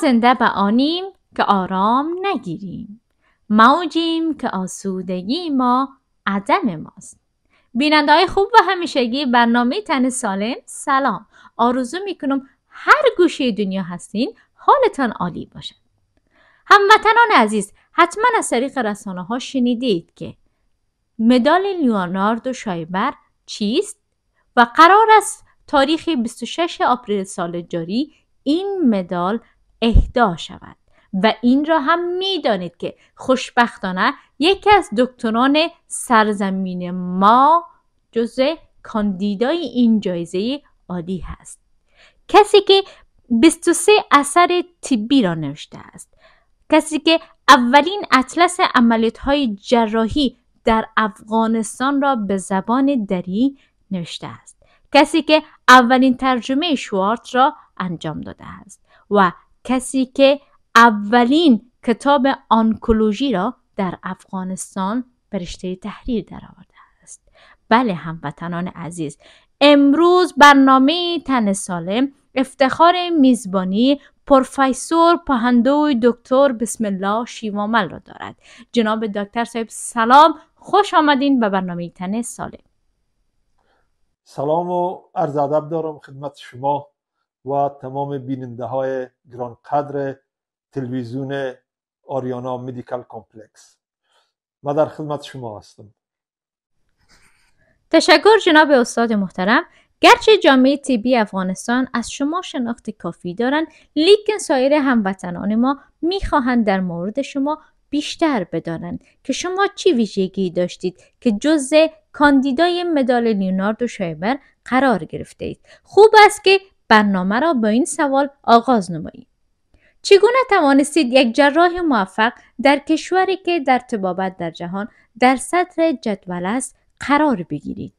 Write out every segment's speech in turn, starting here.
زنده به آنیم که آرام نگیریم موجیم که آسودگی ما عدم ماست بیننده های خوب و همیشگی برنامه تن سالم سلام آرزو میکنم هر گوشه دنیا هستین حالتان عالی باشه هموطنان عزیز حتما از طریق رسانه ها شنیدید که مدال لیوناردو شایبر چیست و قرار است تاریخ 26 آپریل سال جاری این مدال اهدا شود و این را هم میدانید که خوشبختانه یکی از دکتران سرزمین ما جزء کاندیدای این جایزه عادی هست کسی که 23 اثر طبی را نوشته است کسی که اولین اطلس عملیت های جراحی در افغانستان را به زبان دری نوشته است کسی که اولین ترجمه شوارت را انجام داده است و کسی که اولین کتاب آنکولوژی را در افغانستان برشته تحریر درآورده است بله هموطنان عزیز امروز برنامه تن سالم افتخار میزبانی پروفسور پهندوی دکتر بسم الله شیوامل را دارد جناب دکتر صاحب سلام خوش آمدین به برنامه تن سالم سلام و عرض ادب دارم خدمت شما و تمام بیننده های گرانقدر تلویزیون آریانا مدیکل کمپلکس ما در خدمت شما هستم تشکر جناب استاد محترم گرچه جامعه طبی افغانستان از شما شناخت کافی دارند لیکن سایر هموطنان ما میخواهند در مورد شما بیشتر بدانند که شما چی ویژگی داشتید که جزء کاندیدای مدال لیوناردو شایبر قرار گرفته اید خوب است که برنامه را با این سوال آغاز نماییم. چگونه توانستید یک جراح موفق در کشوری که در تبابت در جهان در سطر جدول است قرار بگیرید؟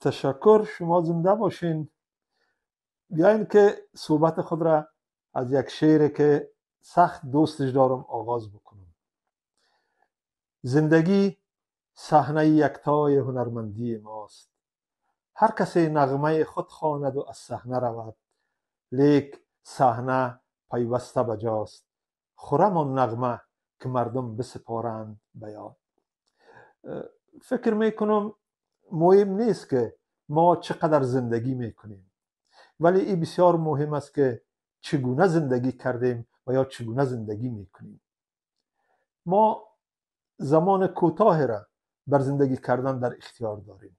تشکر شما زنده باشین بیاین که صحبت خود را از یک شعری که سخت دوستش دارم آغاز بکنم زندگی صحنه یکتای هنرمندی ماست هر کسی نغمه خود خواند و از صحنه رود لیک صحنه پیوسته بجاست آن نغمه که مردم بسپارند به یاد فکر میکنم مهم نیست که ما چقدر زندگی میکنیم ولی این بسیار مهم است که چگونه زندگی کردیم و یا چگونه زندگی میکنیم ما زمان کوتاهی را بر زندگی کردن در اختیار داریم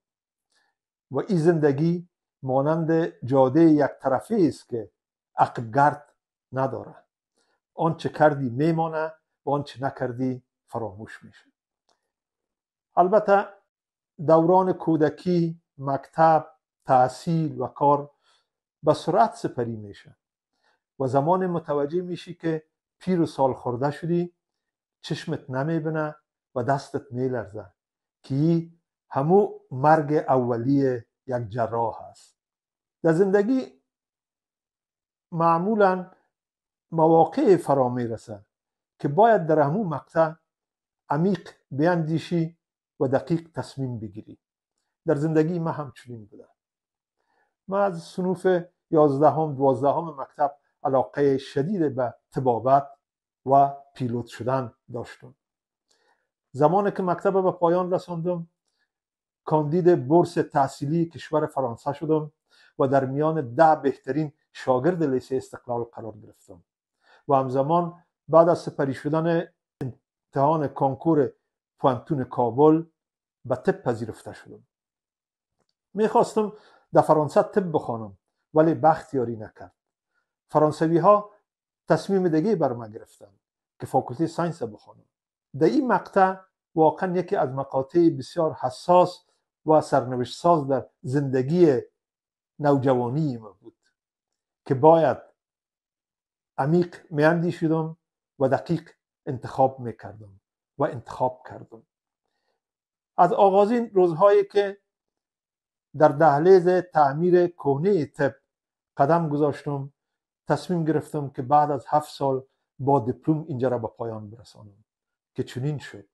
و این زندگی مانند جاده یک طرفه است که عقبگرد نداره آنچه کردی میمانه و آنچه نکردی فراموش میشه البته دوران کودکی مکتب تحصیل و کار به سرعت سپری میشه و زمان متوجه میشی که پیر و سال خورده شدی چشمت نمیبینه و دستت میلرزه که همو مرگ اولی یک جراح است در زندگی معمولا مواقع فرا می رسد که باید در همو مقطع عمیق بیندیشی و دقیق تصمیم بگیری در زندگی ما همچنین بوده ما از سنوف یازدهم دوازدهم مکتب علاقه شدید به تبابت و پیلوت شدن داشتم زمانی که مکتب به پایان رساندم کاندید بورس تحصیلی کشور فرانسه شدم و در میان ده بهترین شاگرد لیسه استقلال قرار گرفتم و همزمان بعد از سپری شدن امتحان کنکور پوانتون کابل به طب پذیرفته شدم میخواستم در فرانسه طب بخوانم ولی بخت یاری نکرد فرانسوی ها تصمیم دیگه بر من گرفتند که فاکولته ساینس بخوانم در این مقطع واقعا یکی از مقاطع بسیار حساس و سرنوشت ساز در زندگی نوجوانی ما بود که باید عمیق میاندی شدم و دقیق انتخاب میکردم و انتخاب کردم از آغازین روزهایی که در دهلیز تعمیر کهنه طب قدم گذاشتم تصمیم گرفتم که بعد از هفت سال با دیپلم اینجا را به پایان برسانم که چنین شد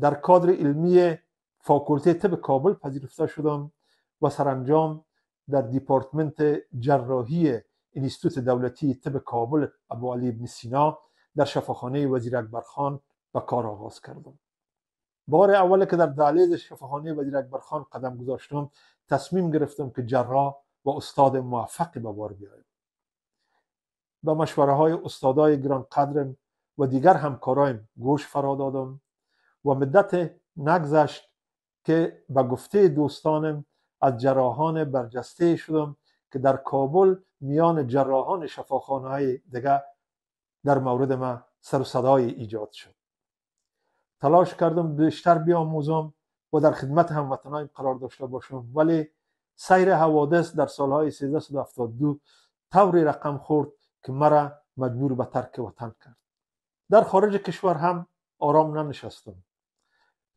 در کادر علمی فاکولته طب کابل پذیرفته شدم و سرانجام در دیپارتمنت جراحی انستیتوت دولتی طب کابل ابو علی ابن سینا در شفاخانه وزیر اکبر خان به کار آغاز کردم بار اول که در دالیز شفاخانه وزیر اکبر خان قدم گذاشتم تصمیم گرفتم که جراح و استاد موفقی به بار بیایم به مشوره های استادای قدرم و دیگر همکارایم گوش فرا دادم و مدت نگذشت که به گفته دوستانم از جراحان برجسته شدم که در کابل میان جراحان شفاخانه های دیگه در مورد من سر و صدای ایجاد شد تلاش کردم بیشتر بیاموزم و در خدمت هموطنان قرار داشته باشم ولی سیر حوادث در سالهای 1372 طوری رقم خورد که مرا مجبور به ترک وطن کرد در خارج کشور هم آرام ننشستم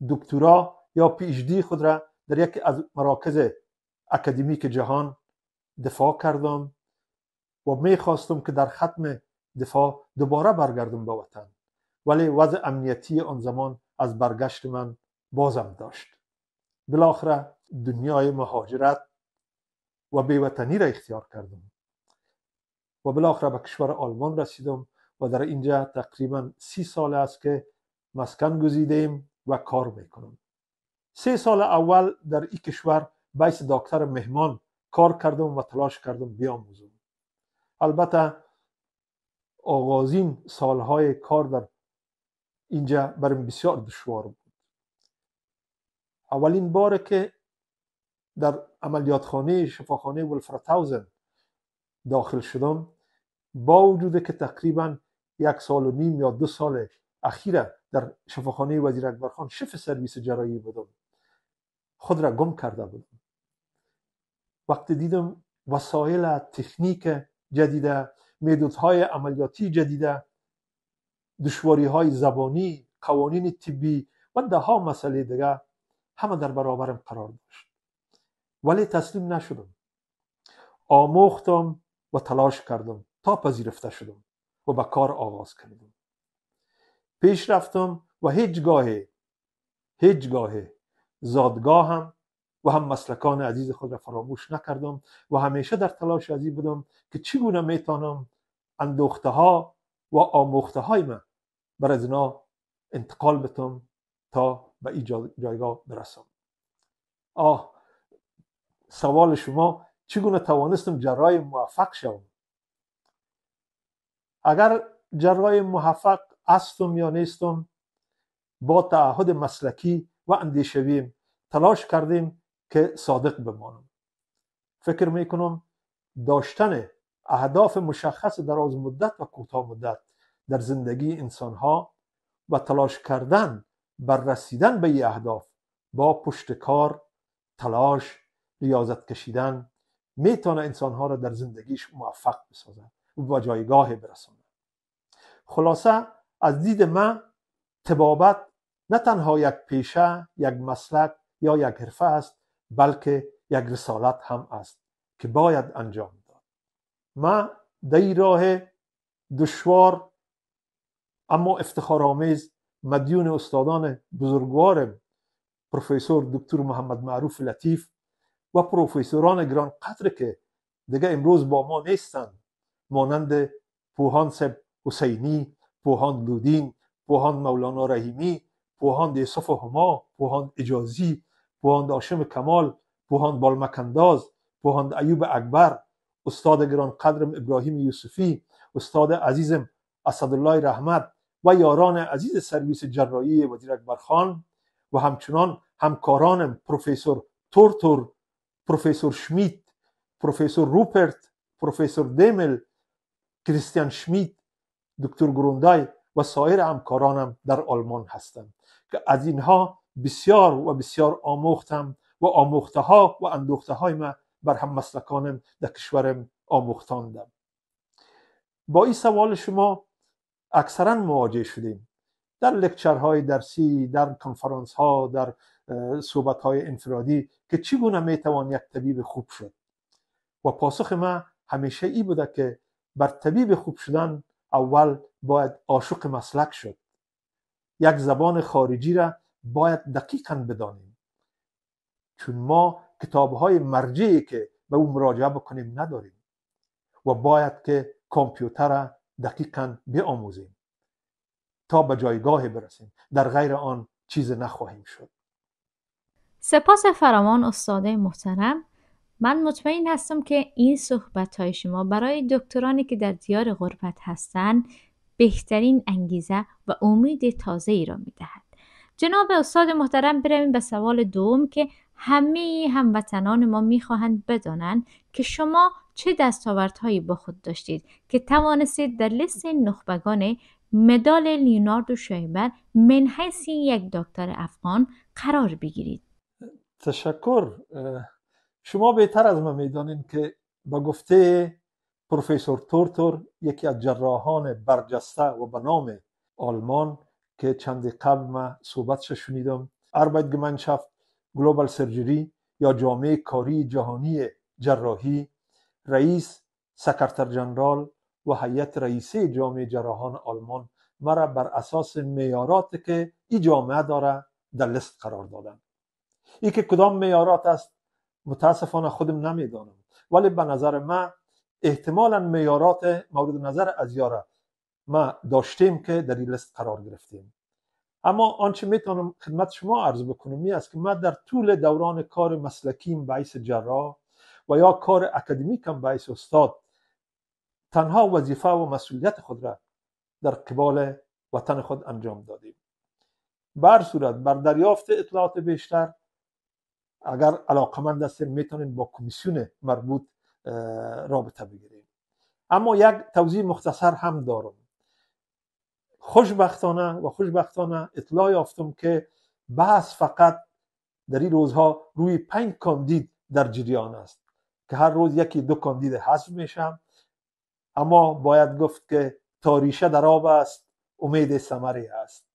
دکترا یا دی خود را در یکی از مراکز اکادمیک جهان دفاع کردم و می خواستم که در ختم دفاع دوباره برگردم به وطن ولی وضع امنیتی آن زمان از برگشت من بازم داشت بالاخره دنیای مهاجرت و بیوطنی را اختیار کردم و بالاخره به کشور آلمان رسیدم و در اینجا تقریبا سی سال است که مسکن گزیدیم و کار میکنم سه سال اول در این کشور بایس دکتر مهمان کار کردم و تلاش کردم بیاموزم البته آغازین سالهای کار در اینجا برم بسیار دشوار بود اولین بار که در عملیاتخانه شفاخانه ولفرتاوزن داخل شدم با وجود که تقریبا یک سال و نیم یا دو سال اخیره در شفاخانه وزیر اکبرخان خان شف سرویس جرایی بودم خود را گم کرده بودم وقتی دیدم وسایل تکنیک جدیده میدودهای عملیاتی جدیده دشواری های زبانی قوانین طبی و ده ها مسئله دیگه همه در برابرم قرار داشت ولی تسلیم نشدم آموختم و تلاش کردم تا پذیرفته شدم و به کار آغاز کردم پیش رفتم و هیچ گاهی هیچ گاهی زادگاهم و هم مسلکان عزیز خود را فراموش نکردم و همیشه در تلاش از بودم که چگونه میتانم اندوخته ها و آموخته های من بر از انتقال بتم تا به این جایگاه برسم آه سوال شما چگونه توانستم جرای موفق شوم اگر جرای موفق هستم یا نیستم با تعهد مسلکی و اندیشویم تلاش کردیم که صادق بمانم فکر می کنم داشتن اهداف مشخص در از مدت و کوتاه مدت در زندگی انسان ها و تلاش کردن بر رسیدن به این اهداف با پشت کار تلاش ریاضت کشیدن میتونه انسان ها را در زندگیش موفق بسازد و جایگاه برساند خلاصه از دید من تبابت نه تنها یک پیشه یک مسلک یا یک حرفه است بلکه یک رسالت هم است که باید انجام داد ما در این راه دشوار اما افتخارآمیز مدیون استادان بزرگوار پروفسور دکتر محمد معروف لطیف و پروفسوران گران قدر که دیگه امروز با ما نیستند مانند پوهان سب حسینی پوهان لودین پوهان مولانا رحیمی پوهاند یوسف هما پوهاند اجازی پوهاند آشم کمال پوهاند بالمکنداز پوهاند ایوب اکبر استاد گران قدرم ابراهیم یوسفی استاد عزیزم اسدالله رحمت و یاران عزیز سرویس جراحی وزیر اکبر خان و همچنان همکارانم پروفسور تورتور پروفسور شمیت پروفسور روپرت پروفسور دیمل کریستیان شمیت دکتر گروندای و سایر همکارانم در آلمان هستند که از اینها بسیار و بسیار آموختم و آموخته ها و اندوخته های ما بر هم مسلکانم در کشورم آموختاندم با این سوال شما اکثرا مواجه شدیم در لکچرهای درسی در کنفرانس ها در صحبت های انفرادی که چگونه میتوان یک طبیب خوب شد و پاسخ ما همیشه ای بوده که بر طبیب خوب شدن اول باید عاشق مسلک شد یک زبان خارجی را باید دقیقا بدانیم چون ما کتاب های مرجعی که به او مراجعه بکنیم نداریم و باید که کامپیوتر را دقیقا بیاموزیم تا به جایگاه برسیم در غیر آن چیز نخواهیم شد سپاس فرامان استاد محترم من مطمئن هستم که این صحبت های شما برای دکترانی که در دیار غربت هستند بهترین انگیزه و امید تازه ای را می دهد. جناب استاد محترم برویم به سوال دوم که همه هموطنان ما خواهند بدانند که شما چه هایی با خود داشتید که توانستید در لیست نخبگان مدال لیوناردو شایبر من یک دکتر افغان قرار بگیرید تشکر شما بهتر از من میدانین که با گفته پروفسور تورتور یکی از جراحان برجسته و به نام آلمان که چند قبل ما صحبتش شنیدم اربید گمنشفت گلوبال سرجری یا جامعه کاری جهانی جراحی رئیس سکرتر جنرال و هیئت رئیسی جامعه جراحان آلمان مرا بر اساس میارات که این جامعه داره در لست قرار دادن ای که کدام میارات است متاسفانه خودم نمیدانم ولی به نظر من احتمالا میارات مورد نظر از یاره ما داشتیم که در این لست قرار گرفتیم اما آنچه میتونم خدمت شما عرض بکنم این است که ما در طول دوران کار مسلکیم بعیس جراح و یا کار اکادمیکم بعیس استاد تنها وظیفه و مسئولیت خود را در قبال وطن خود انجام دادیم بر صورت بر دریافت اطلاعات بیشتر اگر علاقمند هستین میتونین با کمیسیون مربوط رابطه بگیرین اما یک توضیح مختصر هم دارم خوشبختانه و خوشبختانه اطلاع یافتم که بحث فقط در این روزها روی پنج کاندید در جریان است که هر روز یکی دو کاندید حذف میشم اما باید گفت که تاریشه در آب است امید سمری است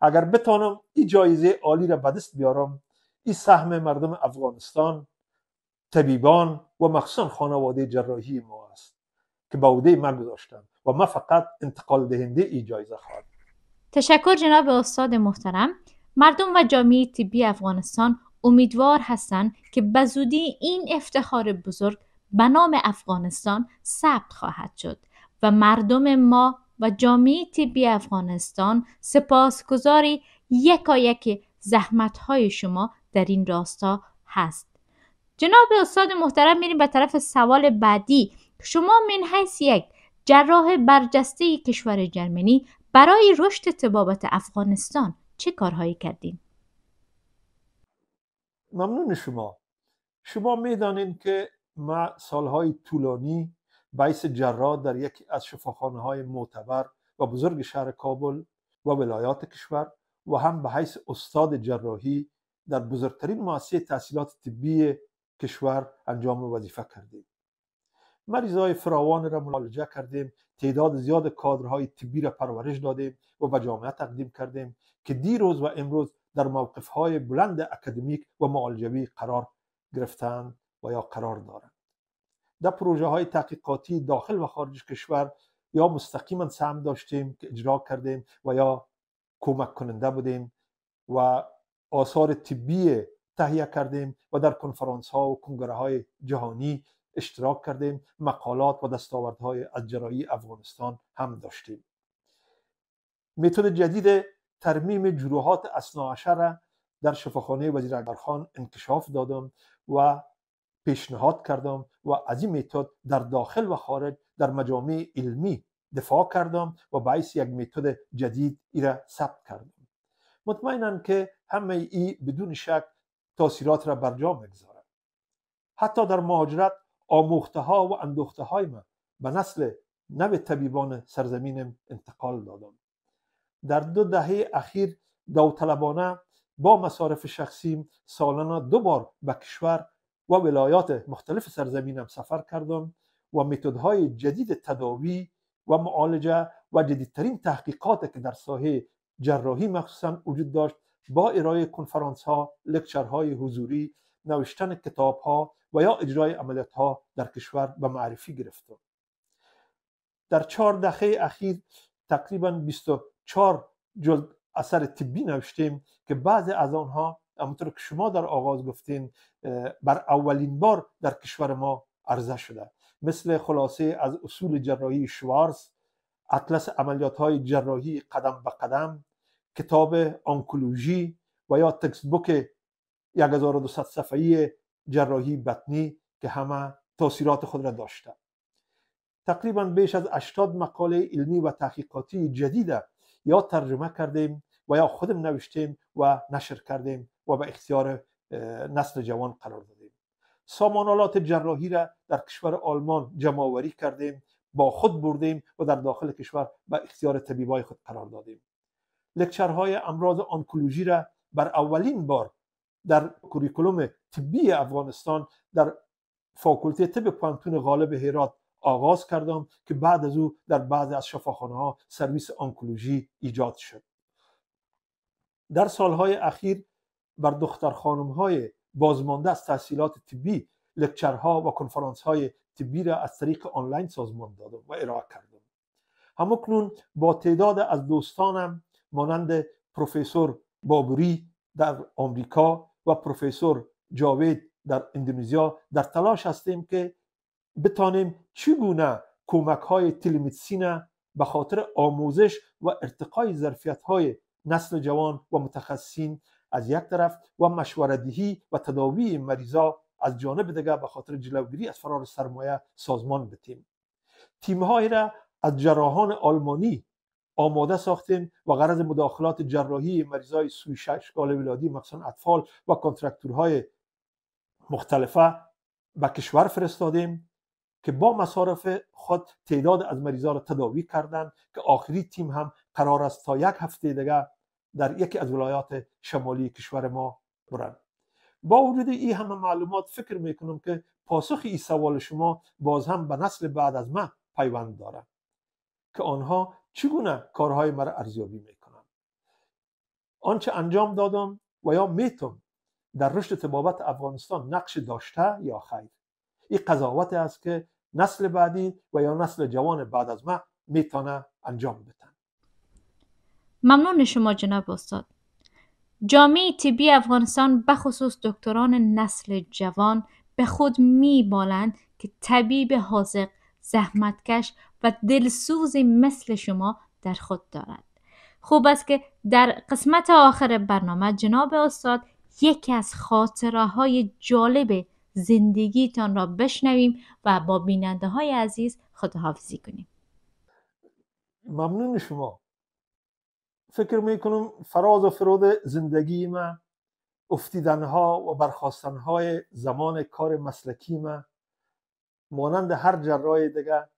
اگر بتانم این جایزه عالی را به دست بیارم این سهم مردم افغانستان طبیبان و مخصوصا خانواده جراحی ما است که با من گذاشتند و ما فقط انتقال دهنده ای جایزه خواهد تشکر جناب استاد محترم مردم و جامعه طبی افغانستان امیدوار هستند که بزودی این افتخار بزرگ به نام افغانستان ثبت خواهد شد و مردم ما و جامعه طبی افغانستان سپاسگزاری یکایک زحمت های شما در این راستا هست جناب استاد محترم میریم به طرف سوال بعدی شما من حیث یک جراح برجسته کشور جرمنی برای رشد تبابت افغانستان چه کارهایی کردین؟ ممنون شما شما میدانین که ما سالهای طولانی بیس جراح در یکی از شفاخانه های معتبر و بزرگ شهر کابل و ولایات کشور و هم به حیث استاد جراحی در بزرگترین مؤسسه تحصیلات طبی کشور انجام وظیفه کردیم مریضای فراوان را معالجه کردیم تعداد زیاد کادرهای طبی را پرورش دادیم و به جامعه تقدیم کردیم که دیروز و امروز در موقف های بلند اکادمیک و معالجوی قرار گرفتن و یا قرار دارند در پروژه های تحقیقاتی داخل و خارج کشور یا مستقیما سهم داشتیم که اجرا کردیم و یا کمک کننده بودیم و آثار طبی تهیه کردیم و در کنفرانس ها و کنگره های جهانی اشتراک کردیم مقالات و دستاوردهای از جرایی افغانستان هم داشتیم میتود جدید ترمیم جروحات اسناعشه را در شفاخانه وزیر اکبرخان انکشاف دادم و پیشنهاد کردم و از این میتود در داخل و خارج در مجامع علمی دفاع کردم و باعث یک متد جدید ای را ثبت کردم مطمئنم که همه ای بدون شک تاثیرات را بر جا میگذارد حتی در مهاجرت آموخته ها و اندوخته های من به نسل نو طبیبان سرزمینم انتقال دادم در دو دهه اخیر داوطلبانه با مصارف شخصیم سالانه دو بار به کشور و ولایات مختلف سرزمینم سفر کردم و متدهای جدید تداوی و معالجه و جدیدترین تحقیقات که در ساحه جراحی مخصوصا وجود داشت با ارائه کنفرانس ها لکچر های حضوری نوشتن کتاب ها و یا اجرای عملیات ها در کشور به معرفی گرفته در چهار دهه اخیر تقریبا 24 جلد اثر طبی نوشتیم که بعض از آنها همونطور که شما در آغاز گفتین بر اولین بار در کشور ما عرضه شده مثل خلاصه از اصول جراحی شوارز اطلس عملیات های جراحی قدم به قدم کتاب آنکولوژی و یا تکست بوک 1200 صفحه جراحی بطنی که همه تاثیرات خود را داشته تقریبا بیش از 80 مقاله علمی و تحقیقاتی جدید یا ترجمه کردیم و یا خودم نوشتیم و نشر کردیم و به اختیار نسل جوان قرار دادیم سامانالات جراحی را در کشور آلمان جمعوری کردیم با خود بردیم و در داخل کشور به اختیار طبیبای خود قرار دادیم لکچرهای امراض آنکولوژی را بر اولین بار در کوریکولوم طبی افغانستان در فاکولته طب پانتون غالب هرات آغاز کردم که بعد از او در بعضی از شفاخانه ها سرویس آنکولوژی ایجاد شد در سالهای اخیر بر دختر خانم های بازمانده از تحصیلات طبی لکچرها و کنفرانس های طبی را از طریق آنلاین سازمان دادم و ارائه کردم همکنون با تعداد از دوستانم مانند پروفسور بابوری در آمریکا و پروفسور جاوید در اندونزیا در تلاش هستیم که بتانیم چگونه کمک های تلمیتسین به خاطر آموزش و ارتقای ظرفیت های نسل جوان و متخصصین از یک طرف و مشوردهی و تداوی مریضا از جانب دیگر به خاطر جلوگیری از فرار سرمایه سازمان بتیم تیم های را از جراحان آلمانی آماده ساختیم و غرض مداخلات جراحی مریضای سوی ولادی مخصوصا اطفال و کنترکتورهای مختلفه به کشور فرستادیم که با مصارف خود تعداد از مریضا را تداوی کردند که آخری تیم هم قرار است تا یک هفته دیگر در یکی از ولایات شمالی کشور ما برن با وجود این همه معلومات فکر میکنم که پاسخ این سوال شما باز هم به نسل بعد از من پیوند داره که آنها چگونه کارهای مرا ارزیابی میکنن آنچه انجام دادم و یا میتم در رشد تبابت افغانستان نقش داشته یا خیر این قضاوت است که نسل بعدی و یا نسل جوان بعد از من میتونه انجام بده ممنون شما جناب استاد. جامعه طبی افغانستان به خصوص دکتران نسل جوان به خود بالند که طبیب حاضق زحمتکش و دلسوز مثل شما در خود دارد. خوب است که در قسمت آخر برنامه جناب استاد یکی از خاطره های جالب زندگیتان را بشنویم و با بیننده های عزیز خداحافظی کنیم ممنون شما فکر میکنم فراز و فرود زندگی ما افتیدن ها و برخواستن های زمان کار مسلکی ما مانند هر جرای دیگه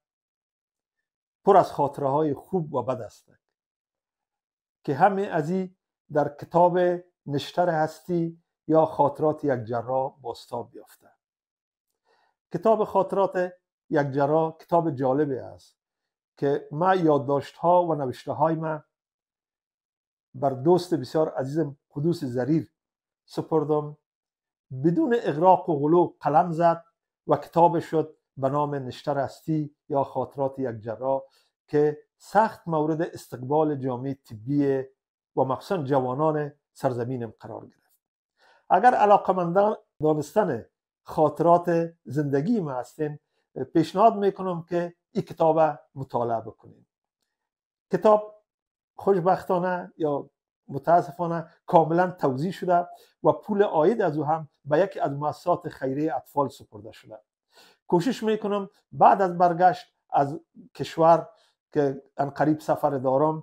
پر از خاطره های خوب و بد است که همه از این در کتاب نشتر هستی یا خاطرات یک جرا باستاب یافته کتاب خاطرات یک جرا کتاب جالبی است که ما یادداشت و نوشته های بر دوست بسیار عزیزم قدوس زریر سپردم بدون اغراق و غلو قلم زد و کتاب شد به نام نشتر هستی یا خاطرات یک جرا که سخت مورد استقبال جامعه طبی و مخصوصا جوانان سرزمینم قرار گرفت اگر علاقمندان دانستن خاطرات زندگی ما هستین پیشنهاد میکنم که این کتاب مطالعه بکنیم کتاب خوشبختانه یا متاسفانه کاملا توضیح شده و پول آید از او هم به یکی از مؤسسات خیریه اطفال سپرده شده کوشش میکنم بعد از برگشت از کشور که انقریب سفر دارم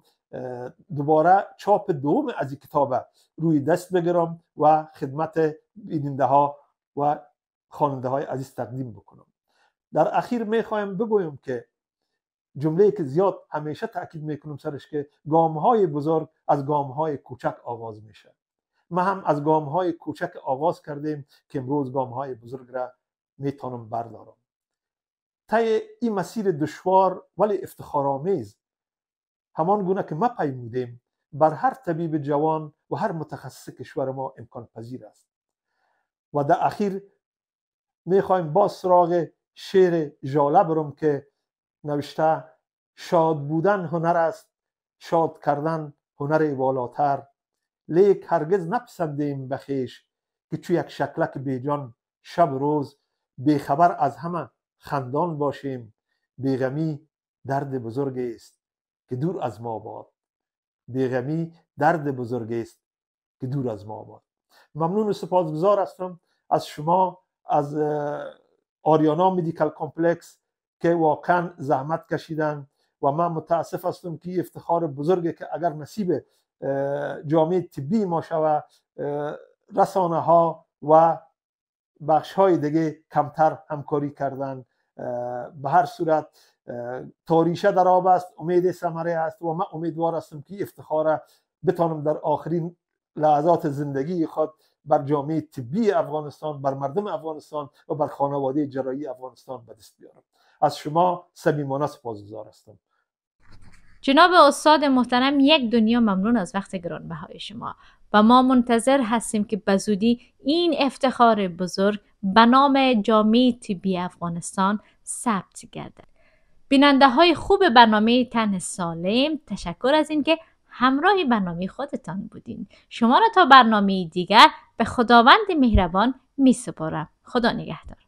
دوباره چاپ دوم از این کتاب روی دست بگیرم و خدمت بیننده ها و خواننده های عزیز تقدیم بکنم در اخیر میخوایم بگویم که جمله که زیاد همیشه تاکید میکنم سرش که گام های بزرگ از گام های کوچک آغاز میشه ما هم از گام های کوچک آغاز کردیم که امروز گام های بزرگ را میتونم بردارم طی این مسیر دشوار ولی افتخارآمیز همان گونه که ما پیمودیم بر هر طبیب جوان و هر متخصص کشور ما امکان پذیر است و در اخیر میخوایم با سراغ شعر جالب برم که نوشته شاد بودن هنر است شاد کردن هنر والاتر لیک هرگز نپسندیم بخیش که چو یک شکلک بیجان شب روز خبر از همه خندان باشیم بیغمی درد بزرگی است که دور از ما باد بیغمی درد بزرگی است که دور از ما باد ممنون و سپاسگزار هستم از شما از آریانا مدیکال کمپلکس که واقعا زحمت کشیدن و من متاسف هستم که افتخار بزرگی که اگر نصیب جامعه طبی ما شود رسانه ها و بخش های دیگه کمتر همکاری کردن به هر صورت تاریشه در آب است امید ثمره است و من امیدوار هستم که افتخار بتانم در آخرین لحظات زندگی خود بر جامعه طبی افغانستان بر مردم افغانستان و بر خانواده جرایی افغانستان به دست بیارم از شما صمیمانه سپاسگزار هستم جناب استاد محترم یک دنیا ممنون از وقت گرانبهای شما و ما منتظر هستیم که بزودی این افتخار بزرگ به نام جامعه طبی افغانستان ثبت گردد بیننده های خوب برنامه تن سالم تشکر از اینکه همراه برنامه خودتان بودین شما را تا برنامه دیگر به خداوند مهربان می سپارم. خدا نگهدار.